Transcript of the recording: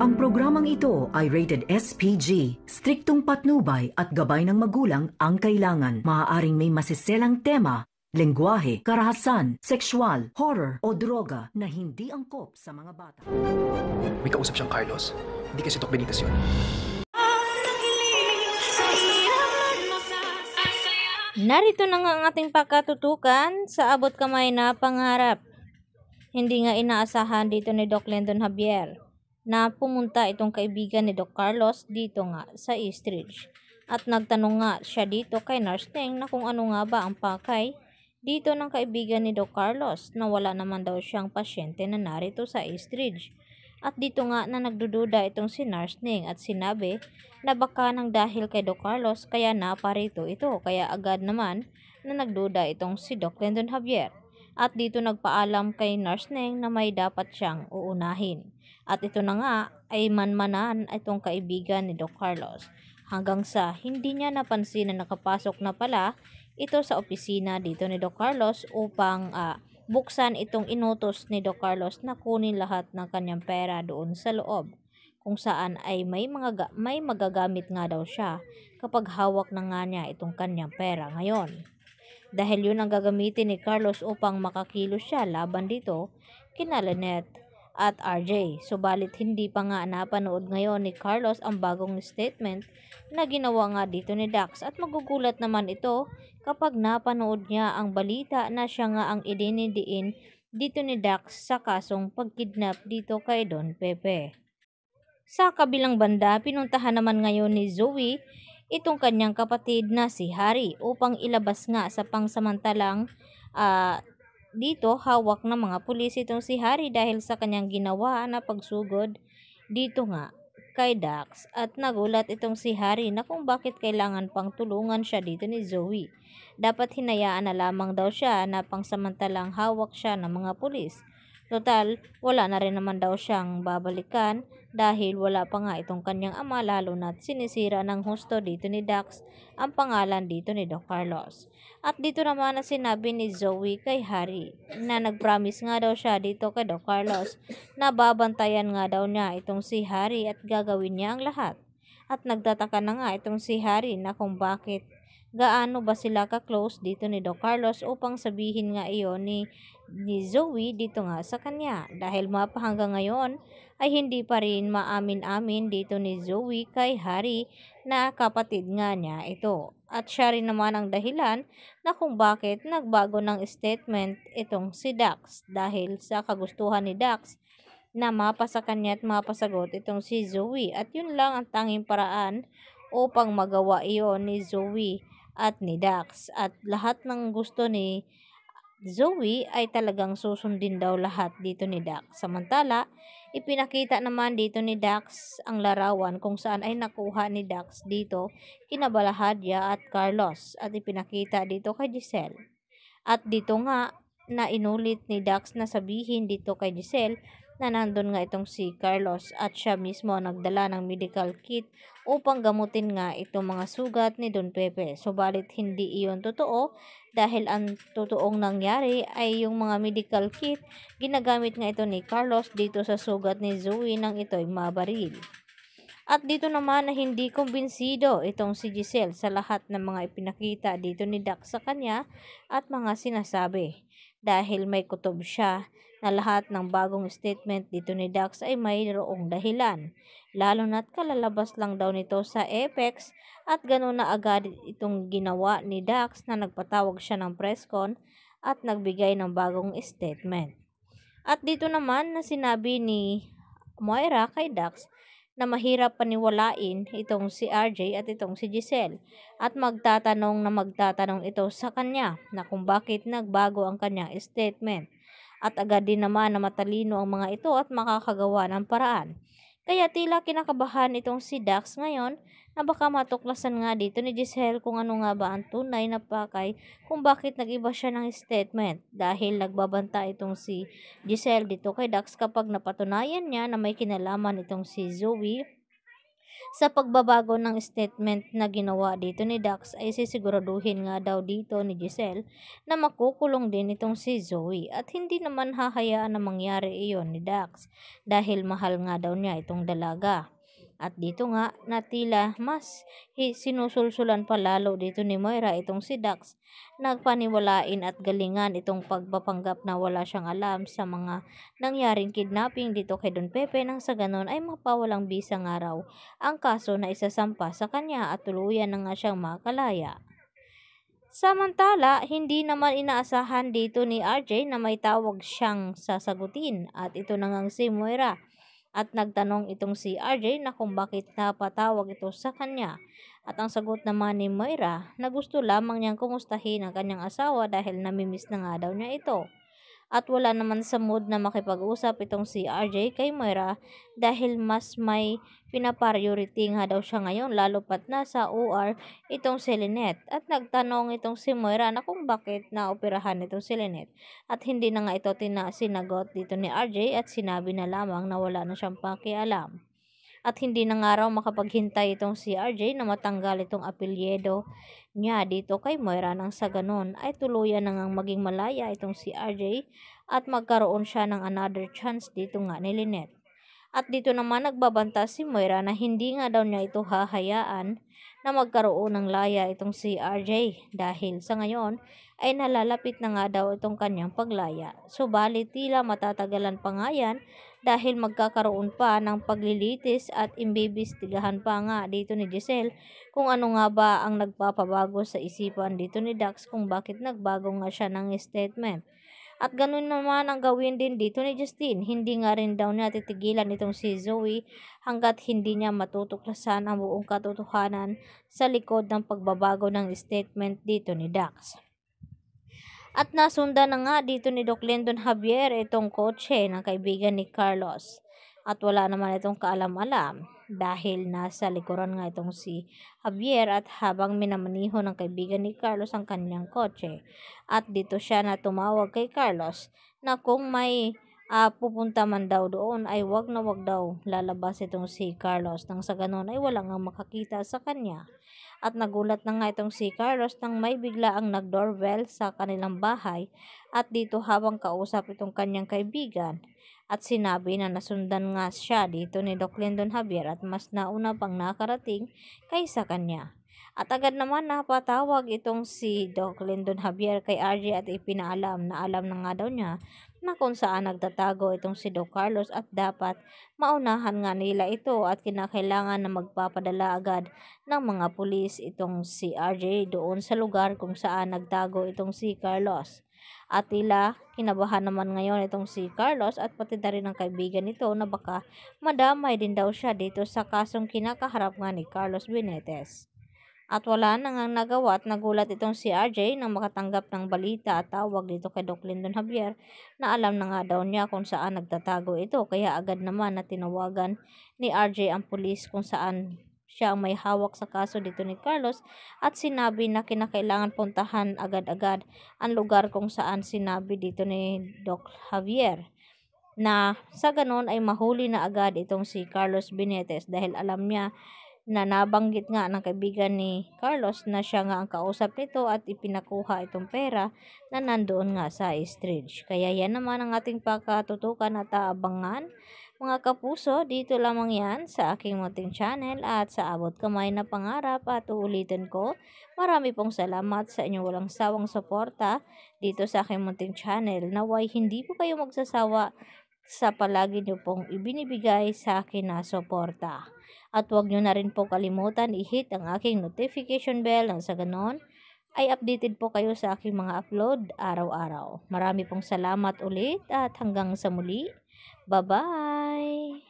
Ang programang ito ay rated SPG. Striktong patnubay at gabay ng magulang ang kailangan. Maaaring may masiselang tema, lengguwahe, karahasan, sexual, horror o droga na hindi angkop sa mga bata. May kausap siyang Carlos. Hindi kasi Tok Benitez yun. Narito na nga ang ating pakatutukan sa abot kamay na pangarap. Hindi nga inaasahan dito ni Doc Lendon Javier na pumunta itong kaibigan ni Doc Carlos dito nga sa Eastridge. At nagtanong nga siya dito kay Nurse Teng na kung ano nga ba ang pakay dito ng kaibigan ni Doc Carlos na wala naman daw siyang pasyente na narito sa Eastridge. At dito nga na nagdududa itong si Nurse Ning at sinabi na baka nang dahil kay Doc Carlos kaya naparito ito kaya agad naman na nagduda itong si Doc Lyndon Javier. At dito nagpaalam kay Nurse Ning na may dapat siyang uunahin. At ito na nga ay manmanan itong kaibigan ni Doc Carlos hanggang sa hindi niya napansin na nakapasok na pala ito sa opisina dito ni Doc Carlos upang uh, buksan itong inutos ni Doc Carlos na kunin lahat ng kanyang pera doon sa loob kung saan ay may, mga, may magagamit nga daw siya kapag hawak na nga niya itong kanyang pera ngayon. Dahil yun ang gagamitin ni Carlos upang makakilos siya laban dito kinalanet at RJ. Subalit hindi pa nga napanood ngayon ni Carlos ang bagong statement na ginawa nga dito ni Dax at magugulat naman ito kapag napanood niya ang balita na siya nga ang idinidiin dito ni Dax sa kasong pagkidnap dito kay Don Pepe. Sa kabilang banda, pinuntahan naman ngayon ni Zoe itong kanyang kapatid na si Harry upang ilabas nga sa pangsamantalang uh, dito, hawak ng mga pulis itong si Harry dahil sa kanyang ginawa na pagsugod dito nga kay Dax at nagulat itong si Harry na kung bakit kailangan pang tulungan siya dito ni Zoe. Dapat hinayaan na lamang daw siya na pangsamantalang hawak siya ng mga pulis. Total, wala na rin naman daw siyang babalikan dahil wala pa nga itong kanyang ama lalo na't sinisira ng husto dito ni Dax ang pangalan dito ni Don Carlos. At dito naman na sinabi ni Zoe kay Harry na nagpromise nga daw siya dito kay Don Carlos na babantayan nga daw niya itong si Harry at gagawin niya ang lahat. At nagtataka na nga itong si Harry na kung bakit gaano ba sila ka-close dito ni Doc Carlos upang sabihin nga iyon ni, ni Zoe dito nga sa kanya. Dahil mapa hanggang ngayon ay hindi pa rin maamin-amin dito ni Zoe kay Harry na kapatid nga niya ito. At siya rin naman ang dahilan na kung bakit nagbago ng statement itong si Dax dahil sa kagustuhan ni Dax na mapasa kanya at mapasagot itong si Zoe at yun lang ang tanging paraan upang magawa iyon ni Zoe at ni Dax. At lahat ng gusto ni Zoe ay talagang susundin daw lahat dito ni Dax. Samantala, ipinakita naman dito ni Dax ang larawan kung saan ay nakuha ni Dax dito kina Balahadya at Carlos at ipinakita dito kay Giselle. At dito nga na inulit ni Dax na sabihin dito kay Giselle na nandun nga itong si Carlos at siya mismo nagdala ng medical kit upang gamutin nga itong mga sugat ni Don Pepe. Subalit hindi iyon totoo dahil ang totoong nangyari ay yung mga medical kit ginagamit nga ito ni Carlos dito sa sugat ni Zoe nang ito'y mabaril. At dito naman na hindi kumbinsido itong si Giselle sa lahat ng mga ipinakita dito ni Dak sa kanya at mga sinasabi dahil may kutob siya na lahat ng bagong statement dito ni Dax ay mayroong dahilan. Lalo na't kalalabas lang daw nito sa Apex at ganoon na agad itong ginawa ni Dax na nagpatawag siya ng presscon at nagbigay ng bagong statement. At dito naman na sinabi ni Moira kay Dax na mahirap paniwalain itong si RJ at itong si Giselle at magtatanong na magtatanong ito sa kanya na kung bakit nagbago ang kanyang statement. At agad din naman na matalino ang mga ito at makakagawa ng paraan kaya tila kinakabahan itong si Dax ngayon na baka matuklasan nga dito ni Giselle kung ano nga ba ang tunay na pakay kung bakit nagiba siya ng statement dahil nagbabanta itong si Giselle dito kay Dax kapag napatunayan niya na may kinalaman itong si Zoe sa pagbabago ng statement na ginawa dito ni Dax ay sisiguraduhin nga daw dito ni Giselle na makukulong din itong si Zoe at hindi naman hahayaan na mangyari iyon ni Dax dahil mahal nga daw niya itong dalaga. At dito nga, natila mas sinusulsulan pa lalo dito ni Moira itong si Dax. Nagpaniwalain at galingan itong pagpapanggap na wala siyang alam sa mga nangyaring kidnapping dito kay Don Pepe nang sa ganon ay mapawalang bisa nga raw ang kaso na isasampa sa kanya at tuluyan na nga siyang makalaya. Samantala, hindi naman inaasahan dito ni RJ na may tawag siyang sasagutin at ito na ngang si Moira at nagtanong itong si RJ na kung bakit napatawag ito sa kanya. At ang sagot naman ni Moira na gusto lamang niyang kumustahin ang kanyang asawa dahil namimiss na nga daw niya ito at wala naman sa mood na makipag-usap itong si RJ kay Moira dahil mas may pinapriority nga daw siya ngayon lalo pat nasa OR itong si Lynette at nagtanong itong si Moira na kung bakit naoperahan itong si Lynette at hindi na nga ito tina- sinagot dito ni RJ at sinabi na lamang na wala na siyang pakialam at hindi na nga raw makapaghintay itong si RJ na matanggal itong apelyedo niya dito kay Moira nang sa ganon ay tuluyan na ngang maging malaya itong si RJ at magkaroon siya ng another chance dito nga ni Lynette. At dito naman nagbabanta si Moira na hindi nga daw niya ito hahayaan na magkaroon ng laya itong si RJ dahil sa ngayon ay nalalapit na nga daw itong kanyang paglaya. Subalit tila matatagalan pa nga yan dahil magkakaroon pa ng paglilitis at imbibistigahan pa nga dito ni Giselle kung ano nga ba ang nagpapabago sa isipan dito ni Dax kung bakit nagbago nga siya ng statement. At ganun naman ang gawin din dito ni Justine. Hindi nga rin daw niya titigilan itong si Zoe hanggat hindi niya matutuklasan ang buong katotohanan sa likod ng pagbabago ng statement dito ni Dax. At nasunda na nga dito ni Doc Lyndon Javier itong kotse ng kaibigan ni Carlos at wala naman itong kaalam-alam dahil nasa likuran nga itong si Javier at habang minamaniho ng kaibigan ni Carlos ang kanyang kotse. At dito siya na tumawag kay Carlos na kung may uh, pupunta man daw doon ay wag na wag daw lalabas itong si Carlos nang sa ganon ay wala nga makakita sa kanya. At nagulat na nga itong si Carlos nang may bigla ang nagdoorbell sa kanilang bahay at dito habang kausap itong kanyang kaibigan at sinabi na nasundan nga siya dito ni Doc Lyndon Javier at mas nauna pang nakarating kaysa kanya. At agad naman napatawag itong si Doc Lyndon Javier kay RJ at ipinaalam na alam na nga daw niya na kung saan nagtatago itong si Doc Carlos at dapat maunahan nga nila ito at kinakailangan na magpapadala agad ng mga pulis itong si RJ doon sa lugar kung saan nagtago itong si Carlos. At tila kinabahan naman ngayon itong si Carlos at pati na rin ang kaibigan nito na baka madamay din daw siya dito sa kasong kinakaharap nga ni Carlos Benitez. At wala nang ang nagawa at nagulat itong si RJ nang makatanggap ng balita at tawag dito kay Doc Lindon Javier na alam na nga daw niya kung saan nagtatago ito kaya agad naman na tinawagan ni RJ ang pulis kung saan siya ang may hawak sa kaso dito ni Carlos at sinabi na kinakailangan puntahan agad-agad ang lugar kung saan sinabi dito ni Doc Javier na sa ganon ay mahuli na agad itong si Carlos Benitez dahil alam niya na nabanggit nga ng kaibigan ni Carlos na siya nga ang kausap nito at ipinakuha itong pera na nandoon nga sa Estridge. Kaya yan naman ang ating pakatutukan at aabangan. Mga kapuso, dito lamang yan sa aking munting channel at sa abot kamay na pangarap at uulitin ko, marami pong salamat sa inyong walang sawang suporta dito sa aking munting channel Naway hindi po kayo magsasawa sa palagi niyo pong ibinibigay sa akin na suporta. At huwag niyo na rin po kalimutan i-hit ang aking notification bell nang sa ganon ay updated po kayo sa aking mga upload araw-araw. Marami pong salamat ulit at hanggang sa muli. Bye-bye!